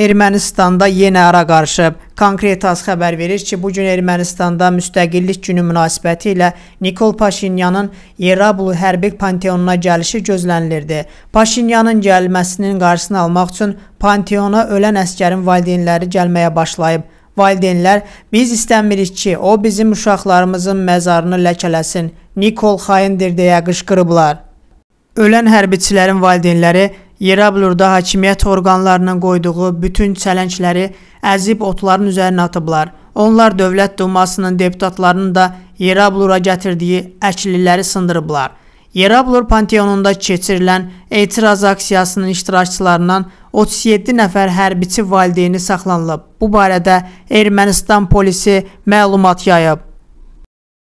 Ermənistanda yenə ara qarışıb. Konkret az xəbər verir ki, bu gün Ermənistanda müstəqillik günü münasibəti ilə Nikol Paşinyanın Yerabulu hərbi panteonuna gəlişi gözlənilirdi. Paşinyanın gəlməsinin qarşısını almaq üçün panteona ölən əskərin valideynləri gəlməyə başlayıb. Valideynlər biz istəmirik ki, o bizim uşaqlarımızın məzarını ləkələsin. Nikol xaindir deyə qışqırıblar. Ölən hərbiçilərin valideynləri Yerəblurda hakimiyyət orqanlarının qoyduğu bütün çələngləri əzib otların üzərinə atıblar. Onlar Dövlət Dumasının deputatlarının da Yerablura gətirdiyi əkliləri sındırıblar. Yerablur panteonunda keçirilən etiraz aksiyasının iştirakçılarından 37 nəfər hərbiçi valideyni saxlanılıb. Bu barədə Ermənistan polisi məlumat yayıb.